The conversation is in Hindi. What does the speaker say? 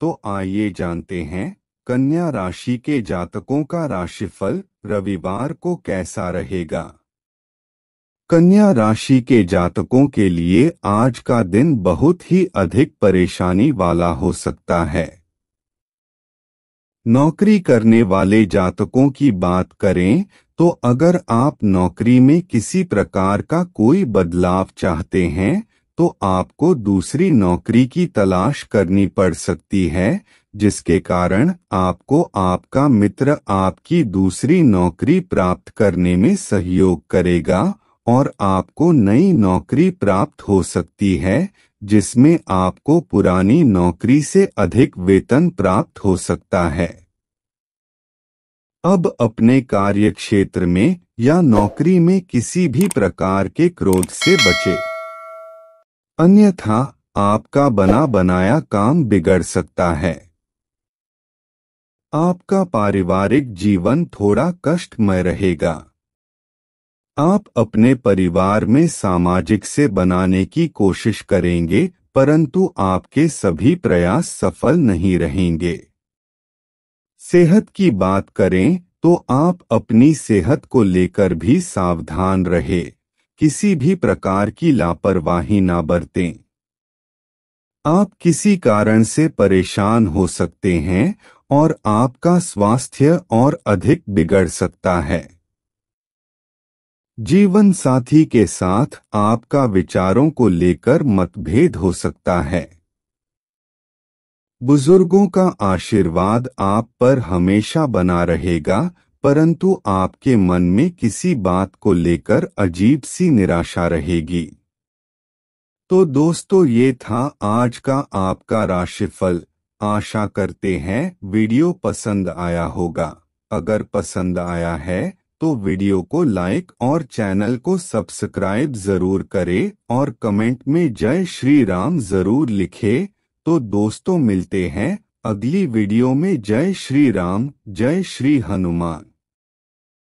तो आइए जानते हैं कन्या राशि के जातकों का राशिफल रविवार को कैसा रहेगा कन्या राशि के जातकों के लिए आज का दिन बहुत ही अधिक परेशानी वाला हो सकता है नौकरी करने वाले जातकों की बात करें तो अगर आप नौकरी में किसी प्रकार का कोई बदलाव चाहते हैं तो आपको दूसरी नौकरी की तलाश करनी पड़ सकती है जिसके कारण आपको आपका मित्र आपकी दूसरी नौकरी प्राप्त करने में सहयोग करेगा और आपको नई नौकरी प्राप्त हो सकती है जिसमें आपको पुरानी नौकरी से अधिक वेतन प्राप्त हो सकता है अब अपने कार्य क्षेत्र में या नौकरी में किसी भी प्रकार के क्रोध से बचें। अन्यथा आपका बना बनाया काम बिगड़ सकता है आपका पारिवारिक जीवन थोड़ा कष्टमय रहेगा आप अपने परिवार में सामाजिक से बनाने की कोशिश करेंगे परंतु आपके सभी प्रयास सफल नहीं रहेंगे सेहत की बात करें तो आप अपनी सेहत को लेकर भी सावधान रहें। किसी भी प्रकार की लापरवाही ना बरतें आप किसी कारण से परेशान हो सकते हैं और आपका स्वास्थ्य और अधिक बिगड़ सकता है जीवन साथी के साथ आपका विचारों को लेकर मतभेद हो सकता है बुजुर्गों का आशीर्वाद आप पर हमेशा बना रहेगा परंतु आपके मन में किसी बात को लेकर अजीब सी निराशा रहेगी तो दोस्तों ये था आज का आपका राशिफल आशा करते हैं वीडियो पसंद आया होगा अगर पसंद आया है तो वीडियो को लाइक और चैनल को सब्सक्राइब जरूर करें और कमेंट में जय श्री राम जरूर लिखे तो दोस्तों मिलते हैं अगली वीडियो में जय श्री राम जय श्री हनुमान